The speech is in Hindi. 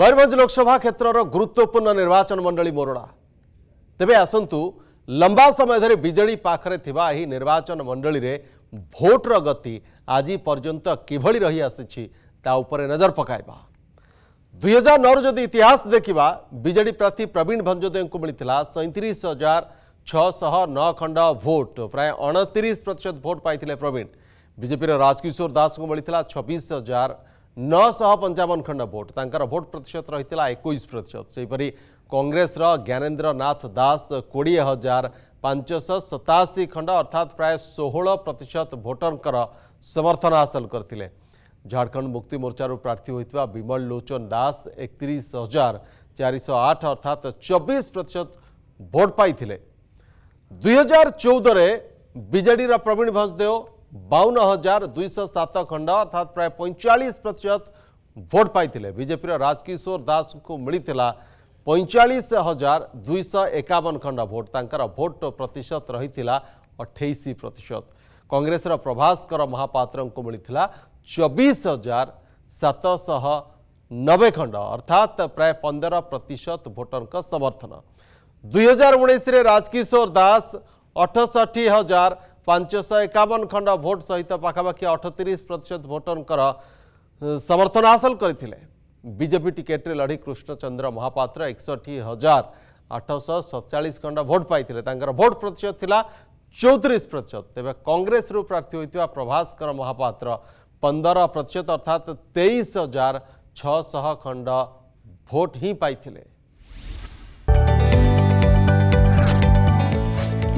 मयूरभ लोकसभा क्षेत्र गुरुत्वपूर्ण निर्वाचन मंडल मोरड़ा तेरे आसतु लंबा समय धरी विजे पाखे निर्वाचन मंडल में भोट्र गति आज पर्यटन किभली रही आसी नजर पक हजार नौ रि इतिहास देखा विजे प्रार्थी प्रवीण भंजदेव को मिलता सैंतीस हजार छःशह नौ खंड भोट प्राय अणती प्रतिशत भोट पाई प्रवीण बीजेपी राजकिशोर दास को मिलता छब्बीस हजार नौशह पंचावन खंड भोट तर भोट प्रतिशत रही है एक प्रतिशत से कंग्रेस ज्ञानेन्द्र नाथ दास कोड़े हजार पांचश सताशी खंड अर्थात प्राय षोह प्रतिशत भोटर समर्थन हासिल करते झारखंड मुक्ति मोर्चार प्रार्थी होता विमल लोचन दास एक हजार चारश आठ अर्थात चबीस प्रतिशत भोट पाई दुई हजार चौदह विजेडर प्रवीण भंजदेव बावन हजार दुईश सात खंड अर्थात प्राय पैंचाश प्रतिशत भोट पाई बीजेपी राजकिशोर दास को मिलता पैंचाश हजार दुईश एकवन खंड भोट तर भोट प्रतिशत रही अठैश प्रतिशत कंग्रेस प्रभाकर महापात्र को मिलता चबीस हजार सतश नबे खंड अर्थात प्राय पंदर प्रतिशत भोटर समर्थन दुई हजार उन्नीस राजकिशोर दास अठष्टि हजार ପାଞ୍ଚଶହ ଏକାବନ ଖଣ୍ଡ ଭୋଟ୍ ସହିତ ପାଖାପାଖି ଅଠତିରିଶ ପ୍ରତିଶତ ଭୋଟରଙ୍କର ସମର୍ଥନ ହାସଲ କରିଥିଲେ ବିଜେପି ଟିକେଟ୍ରେ ଲଢ଼ି କୃଷ୍ଣଚନ୍ଦ୍ର ମହାପାତ୍ର ଏକଷଠି ହଜାର ଆଠଶହ ସତଚାଳିଶ ଖଣ୍ଡ ଭୋଟ୍ ପାଇଥିଲେ ତାଙ୍କର ଭୋଟ୍ ପ୍ରତିଶତ ଥିଲା ଚଉତିରିଶ ପ୍ରତିଶତ ତେବେ କଂଗ୍ରେସରୁ ପ୍ରାର୍ଥୀ ହୋଇଥିବା ପ୍ରଭାସ୍କର ମହାପାତ୍ର ପନ୍ଦର ପ୍ରତିଶତ ଅର୍ଥାତ୍ ତେଇଶ ହଜାର ଛଅଶହ ଖଣ୍ଡ ଭୋଟ୍ ହିଁ ପାଇଥିଲେ